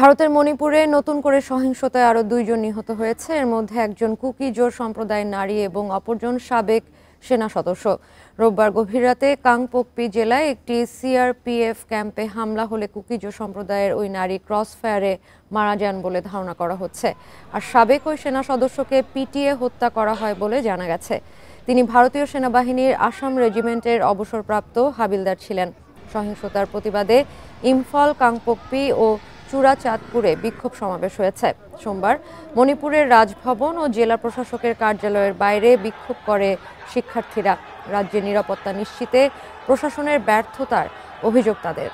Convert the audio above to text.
ভারতের মণিপুরে নতুন করে সহিংসতায় আরও দুইজন নিহত হয়েছে এর মধ্যে একজন কুকি জোর সম্প্রদায়ের নারী এবং অপরজন সাবেক সেনা সদস্য রোববার গভীর রাতে কাংপোকপি জেলায় একটি সিআরপিএফ ক্যাম্পে হামলা হলে কুকিজো সম্প্রদায়ের ওই নারী ক্রস ফায়ারে মারা যান বলে ধারণা করা হচ্ছে আর সাবেক ওই সেনা সদস্যকে পিটিএ হত্যা করা হয় বলে জানা গেছে তিনি ভারতীয় সেনাবাহিনীর আসাম রেজিমেন্টের অবসরপ্রাপ্ত হাবিলদার ছিলেন সহিংসতার প্রতিবাদে ইম্ফল কাংপোকপি ও চূড়াচাঁদপুরে বিক্ষোভ সমাবেশ হয়েছে সোমবার মণিপুরের রাজভবন ও জেলা প্রশাসকের কার্যালয়ের বাইরে বিক্ষোভ করে শিক্ষার্থীরা রাজ্যে নিরাপত্তা নিশ্চিতে প্রশাসনের ব্যর্থতার অভিযোগ তাদের